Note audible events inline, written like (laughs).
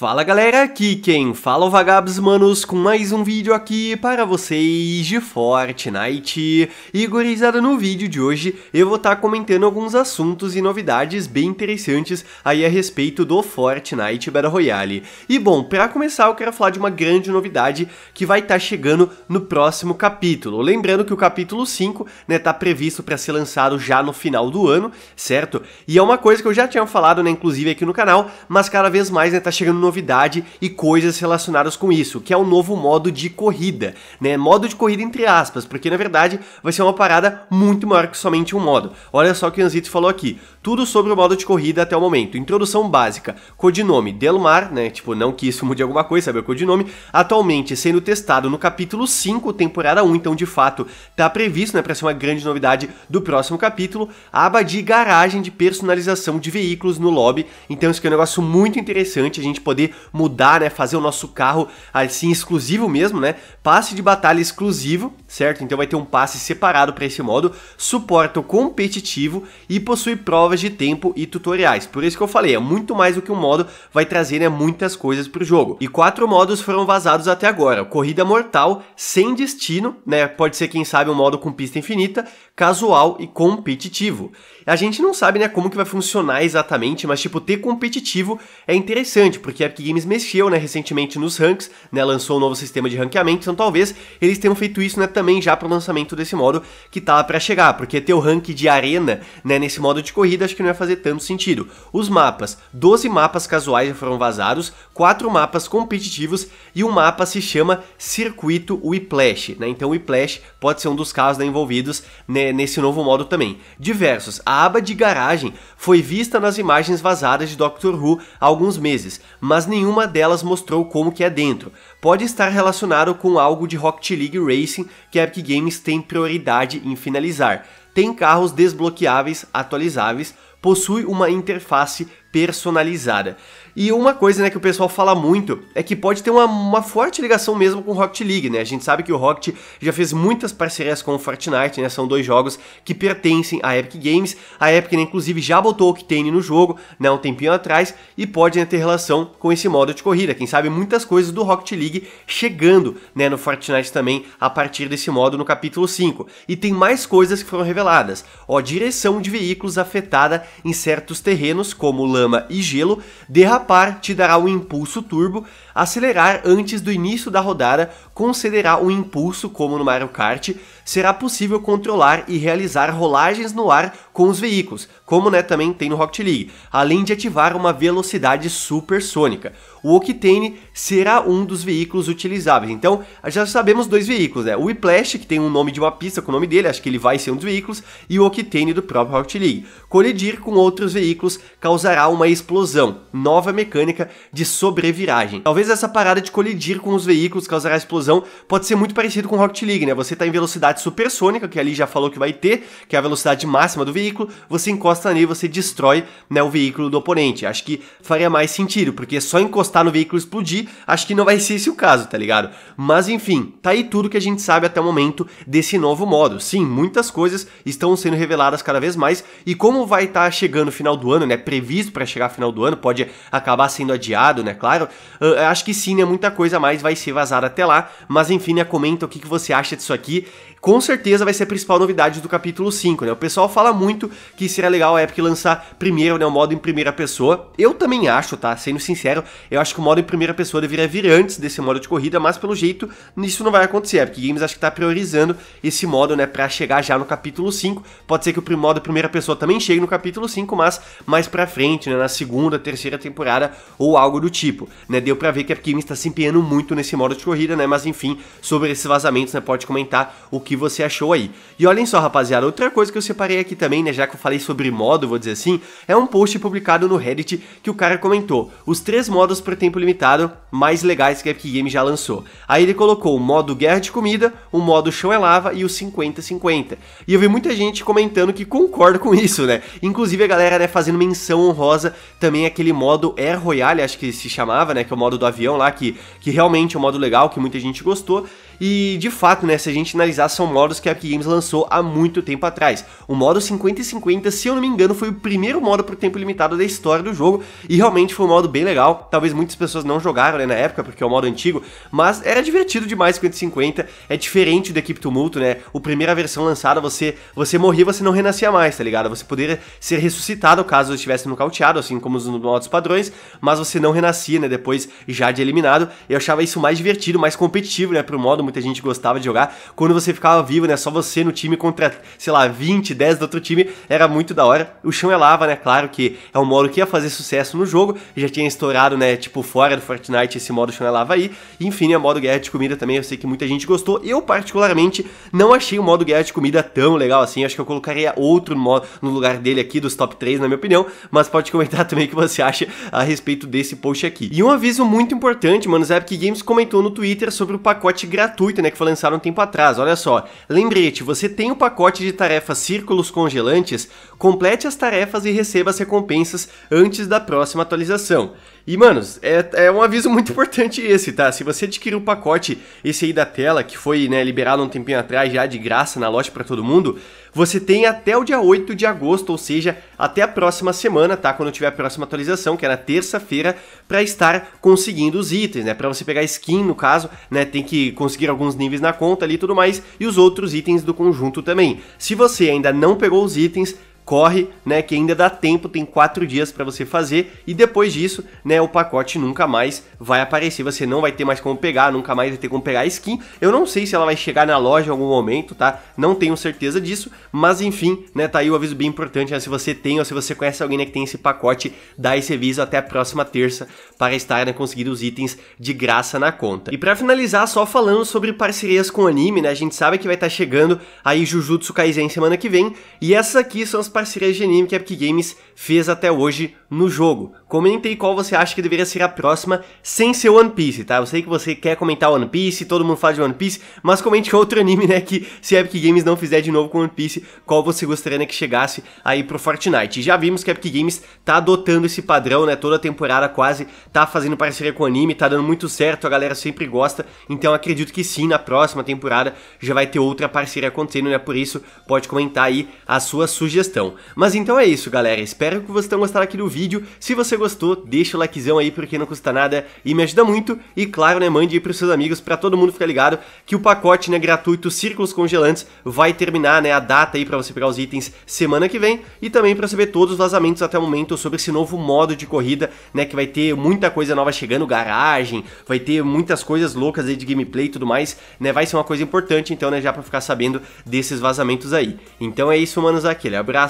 Fala galera, aqui quem fala é o Vagabos Manos com mais um vídeo aqui para vocês de Fortnite. E gurizada, no vídeo de hoje eu vou estar tá comentando alguns assuntos e novidades bem interessantes aí a respeito do Fortnite Battle Royale. E bom, para começar eu quero falar de uma grande novidade que vai estar tá chegando no próximo capítulo. Lembrando que o capítulo 5 né, tá previsto para ser lançado já no final do ano, certo? E é uma coisa que eu já tinha falado né, inclusive aqui no canal, mas cada vez mais né, tá chegando no novidade e coisas relacionadas com isso, que é o novo modo de corrida, né? Modo de corrida entre aspas, porque na verdade vai ser uma parada muito maior que somente um modo. Olha só o que o Anzito falou aqui. Tudo sobre o modo de corrida até o momento. Introdução básica, codinome Delmar, né? Tipo, não que isso mude alguma coisa, sabe o codinome. Atualmente sendo testado no capítulo 5, temporada 1, então de fato tá previsto, né, para ser uma grande novidade do próximo capítulo, aba de garagem de personalização de veículos no lobby. Então isso que é um negócio muito interessante a gente poder poder mudar, né? Fazer o nosso carro assim exclusivo mesmo, né? Passe de batalha exclusivo certo? Então vai ter um passe separado para esse modo, suporta o competitivo e possui provas de tempo e tutoriais. Por isso que eu falei, é muito mais do que um modo, vai trazer né, muitas coisas para o jogo. E quatro modos foram vazados até agora: corrida mortal, sem destino, né? Pode ser quem sabe um modo com pista infinita, casual e competitivo. A gente não sabe, né, como que vai funcionar exatamente, mas tipo ter competitivo é interessante, porque a Epic Games mexeu, né, recentemente nos ranks, né, lançou um novo sistema de ranqueamento, então talvez eles tenham feito isso, né, também já para o lançamento desse modo que estava tá para chegar, porque ter o rank de arena né, nesse modo de corrida acho que não ia fazer tanto sentido. Os mapas, 12 mapas casuais foram vazados, 4 mapas competitivos e um mapa se chama Circuito Whiplash, né? Então Whiplash pode ser um dos casos né, envolvidos né, nesse novo modo também. Diversos, a aba de garagem foi vista nas imagens vazadas de Doctor Who há alguns meses, mas nenhuma delas mostrou como que é dentro. Pode estar relacionado com algo de Rocket League Racing que a Epic Games tem prioridade em finalizar. Tem carros desbloqueáveis, atualizáveis, possui uma interface personalizada. E uma coisa, né, que o pessoal fala muito é que pode ter uma, uma forte ligação mesmo com o Rocket League, né? A gente sabe que o Rocket já fez muitas parcerias com o Fortnite, né? São dois jogos que pertencem à Epic Games. A Epic, né, inclusive, já botou o Octane no jogo, né, um tempinho atrás, e pode né, ter relação com esse modo de corrida. Quem sabe muitas coisas do Rocket League chegando, né, no Fortnite também a partir desse modo no capítulo 5. E tem mais coisas que foram reveladas. Ó, direção de veículos afetada em certos terrenos como lama e gelo, derrapando par te dará um impulso turbo, acelerar antes do início da rodada concederá um impulso como no Mario Kart, será possível controlar e realizar rolagens no ar com os veículos, como né, também tem no Rocket League, além de ativar uma velocidade supersônica. O Octane será um dos veículos utilizáveis. Então, já sabemos dois veículos, né? O Whiplash, que tem um nome de uma pista com o nome dele, acho que ele vai ser um dos veículos, e o Octane do próprio Rocket League. Colidir com outros veículos causará uma explosão, nova mecânica de sobreviragem. Talvez essa parada de colidir com os veículos causará explosão pode ser muito parecido com o Rocket League, né? Você está em velocidade velocidade supersônica, que ali já falou que vai ter, que é a velocidade máxima do veículo, você encosta nele, você destrói né, o veículo do oponente. Acho que faria mais sentido, porque só encostar no veículo explodir, acho que não vai ser esse o caso, tá ligado? Mas enfim, tá aí tudo que a gente sabe até o momento desse novo modo. Sim, muitas coisas estão sendo reveladas cada vez mais, e como vai estar tá chegando o final do ano, né, previsto para chegar final do ano, pode acabar sendo adiado, né, claro, uh, acho que sim, né, muita coisa mais vai ser vazada até lá, mas enfim, né, comenta o que, que você acha disso aqui, com certeza vai ser a principal novidade do capítulo 5, né? O pessoal fala muito que seria legal a Epic lançar primeiro, né, o modo em primeira pessoa. Eu também acho, tá? Sendo sincero, eu acho que o modo em primeira pessoa deveria vir antes desse modo de corrida, mas pelo jeito isso não vai acontecer, porque Games acho que tá priorizando esse modo, né, para chegar já no capítulo 5. Pode ser que o modo em primeira pessoa também chegue no capítulo 5, mas mais para frente, né, na segunda, terceira temporada ou algo do tipo, né? Deu para ver que a Epic Games tá se empenhando muito nesse modo de corrida, né? Mas enfim, sobre esses vazamentos, né, pode comentar o que que você achou aí. E olhem só, rapaziada, outra coisa que eu separei aqui também, né, já que eu falei sobre modo, vou dizer assim, é um post publicado no Reddit que o cara comentou os três modos por tempo limitado mais legais que a Epic Games já lançou. Aí ele colocou o modo Guerra de Comida, o modo Chão é Lava e o 50-50. E eu vi muita gente comentando que concorda com isso, né? Inclusive a galera, né, fazendo menção honrosa também aquele modo Air Royale, acho que se chamava, né, que é o modo do avião lá, que, que realmente é um modo legal, que muita gente gostou. E de fato, né, se a gente analisar só são modos que a Epic Games lançou há muito tempo atrás. O modo 50 e 50, se eu não me engano, foi o primeiro modo por tempo limitado da história do jogo, e realmente foi um modo bem legal. Talvez muitas pessoas não jogaram né, na época, porque é um modo antigo, mas era divertido demais 50 e 50, é diferente do Equipe Tumulto, né? A primeira versão lançada, você, você morria, você não renascia mais, tá ligado? Você poderia ser ressuscitado caso estivesse nocauteado, assim como os modos padrões, mas você não renascia, né? Depois já de eliminado. Eu achava isso mais divertido, mais competitivo, né? Pro modo, muita gente gostava de jogar. Quando você ficava ficava vivo, né? Só você no time contra, sei lá, 20, 10 do outro time. Era muito da hora. O chão é lava, né? Claro que é um modo que ia fazer sucesso no jogo. Já tinha estourado, né? Tipo, fora do Fortnite esse modo chão é lava aí. Enfim, é modo guerra de comida também. Eu sei que muita gente gostou. Eu, particularmente, não achei o modo guerra de comida tão legal assim. Acho que eu colocaria outro modo, no lugar dele aqui, dos top 3, na minha opinião. Mas pode comentar (laughs) também o que você acha a respeito desse post aqui. E um aviso muito importante, mano. A Epic Games comentou no Twitter sobre o pacote gratuito, né? Que foi lançado um tempo atrás. Olha só, lembrete, você tem o um pacote de tarefas Círculos Congelantes, complete as tarefas e receba as recompensas antes da próxima atualização. E, manos, é, é um aviso muito importante esse, tá? Se você adquirir o pacote, esse aí da tela, que foi né, liberado um tempinho atrás já de graça na loja para todo mundo, você tem até o dia 8 de agosto, ou seja, até a próxima semana, tá? Quando tiver a próxima atualização, que é na terça-feira, para estar conseguindo os itens, né? Para você pegar skin, no caso, né? Tem que conseguir alguns níveis na conta ali e tudo mais, e os outros itens do conjunto também. Se você ainda não pegou os itens, corre, né, que ainda dá tempo, tem quatro dias para você fazer e depois disso, né, o pacote nunca mais vai aparecer, você não vai ter mais como pegar, nunca mais vai ter como pegar a skin. Eu não sei se ela vai chegar na loja em algum momento, tá? Não tenho certeza disso, mas enfim, né, tá aí o um aviso bem importante, né, se você tem ou se você conhece alguém né, que tem esse pacote, dá esse aviso até a próxima terça para estar né, conseguindo os itens de graça na conta. E para finalizar, só falando sobre parcerias com anime, né, a gente sabe que vai estar tá chegando aí Jujutsu Kaisen semana que vem, e essas aqui são as parcerias parceria genuína que a Epic Games fez até hoje no jogo. Comente aí qual você acha que deveria ser a próxima sem ser One Piece, tá? Eu sei que você quer comentar One Piece, todo mundo fala de One Piece, mas comente (laughs) outro anime, né, que se a Epic Games não fizer de novo com One Piece, qual você gostaria né, que chegasse aí pro Fortnite. E já vimos que a Epic Games tá adotando esse padrão, né, toda temporada quase tá fazendo parceria com o anime, tá dando muito certo, a galera sempre gosta, então acredito que sim, na próxima temporada já vai ter outra parceria acontecendo, né, por isso pode comentar aí a sua sugestão questão. Mas então é isso, galera. Espero que vocês tenham gostado aqui do vídeo. Se você gostou, deixa o likezão aí porque não custa nada e me ajuda muito. E claro, né, mande aí pros seus amigos para todo mundo ficar ligado que o pacote, né, gratuito Círculos Congelantes vai terminar, né, a data aí para você pegar os itens semana que vem e também para saber todos os vazamentos até o momento sobre esse novo modo de corrida, né, que vai ter muita coisa nova chegando, garagem, vai ter muitas coisas loucas aí de gameplay e tudo mais, né, vai ser uma coisa importante, então, né, já para ficar sabendo desses vazamentos aí. Então é isso, manos, aquele abraço